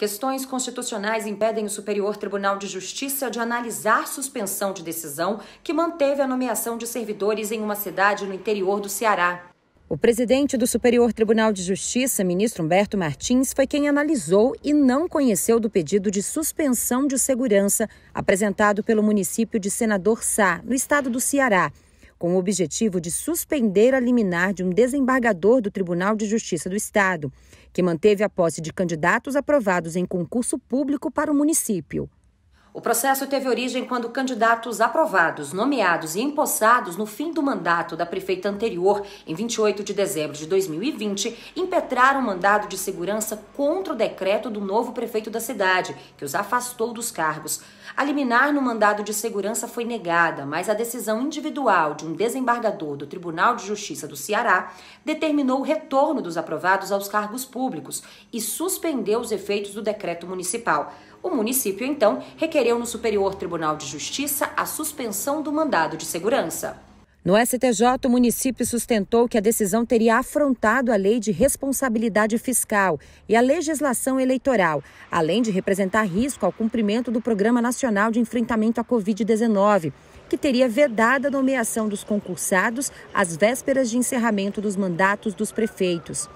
Questões constitucionais impedem o Superior Tribunal de Justiça de analisar suspensão de decisão que manteve a nomeação de servidores em uma cidade no interior do Ceará. O presidente do Superior Tribunal de Justiça, ministro Humberto Martins, foi quem analisou e não conheceu do pedido de suspensão de segurança apresentado pelo município de Senador Sá, no estado do Ceará com o objetivo de suspender a liminar de um desembargador do Tribunal de Justiça do Estado, que manteve a posse de candidatos aprovados em concurso público para o município. O processo teve origem quando candidatos aprovados, nomeados e empossados no fim do mandato da prefeita anterior, em 28 de dezembro de 2020, impetraram mandado de segurança contra o decreto do novo prefeito da cidade, que os afastou dos cargos. A liminar no mandado de segurança foi negada, mas a decisão individual de um desembargador do Tribunal de Justiça do Ceará determinou o retorno dos aprovados aos cargos públicos e suspendeu os efeitos do decreto municipal. O município, então, requer requereu no Superior Tribunal de Justiça a suspensão do mandado de segurança. No STJ, o município sustentou que a decisão teria afrontado a lei de responsabilidade fiscal e a legislação eleitoral, além de representar risco ao cumprimento do Programa Nacional de Enfrentamento à Covid-19, que teria vedado a nomeação dos concursados às vésperas de encerramento dos mandatos dos prefeitos.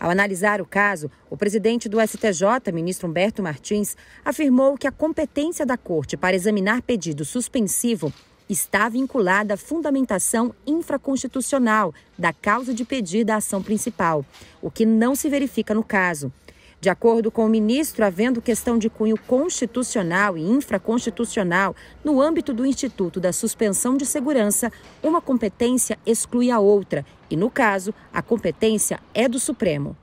Ao analisar o caso, o presidente do STJ, ministro Humberto Martins, afirmou que a competência da corte para examinar pedido suspensivo está vinculada à fundamentação infraconstitucional da causa de pedir da ação principal, o que não se verifica no caso. De acordo com o ministro, havendo questão de cunho constitucional e infraconstitucional no âmbito do Instituto da Suspensão de Segurança, uma competência exclui a outra e, no caso, a competência é do Supremo.